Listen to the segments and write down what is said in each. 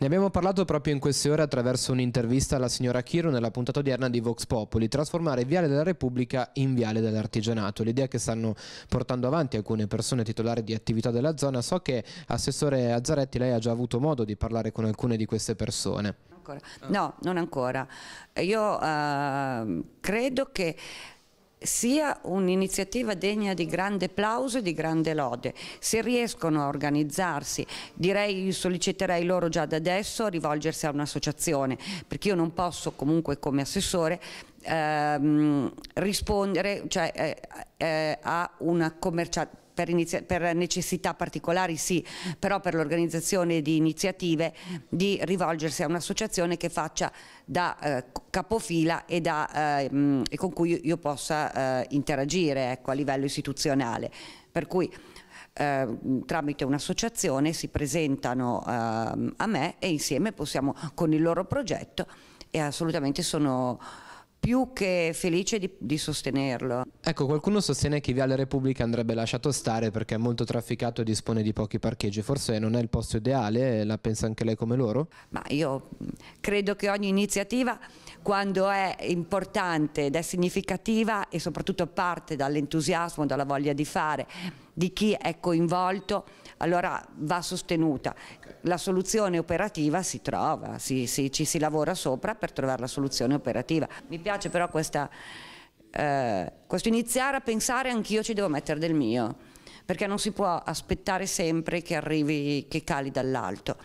Ne abbiamo parlato proprio in queste ore attraverso un'intervista alla signora Chiro nella puntata odierna di Vox Popoli, trasformare Viale della Repubblica in Viale dell'Artigianato, l'idea che stanno portando avanti alcune persone titolari di attività della zona. So che Assessore Azzaretti lei ha già avuto modo di parlare con alcune di queste persone. No, non ancora. Io uh, credo che sia un'iniziativa degna di grande applauso e di grande lode. Se riescono a organizzarsi, direi solleciterei loro già da adesso a rivolgersi a un'associazione, perché io non posso comunque come assessore ehm, rispondere cioè, eh, eh, a una commercializzazione per, per necessità particolari sì, però per l'organizzazione di iniziative di rivolgersi a un'associazione che faccia da eh, capofila e, da, eh, mh, e, con cui io possa eh, interagire ecco, a livello istituzionale. Per cui eh, tramite un'associazione si presentano ehm, a me e insieme possiamo con il loro progetto e assolutamente sono più che felice di, di, sostenerlo. Ecco, qualcuno sostiene che Viale Repubblica andrebbe lasciato stare perché è molto trafficato e dispone di pochi parcheggi, forse non è il posto ideale, eh, la pensa anche lei come loro? Ma io mm, credo che ogni iniziativa quando è importante ed è significativa e soprattutto parte dall'entusiasmo, dalla voglia di fare di chi è coinvolto, allora va sostenuta. La soluzione operativa si trova, si, si, ci si lavora sopra per trovare la soluzione operativa. Mi piace però questa, eh, questo iniziare a pensare anch'io ci devo mettere del mio, perché non si può aspettare sempre che arrivi, che cali dall'alto.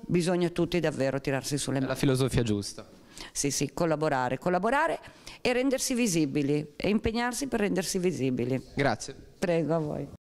Bisogna tutti davvero tirarsi sulle mani. la filosofia giusta. Sì, sì, collaborare, collaborare e rendersi visibili e impegnarsi per rendersi visibili. Grazie. Prego a voi.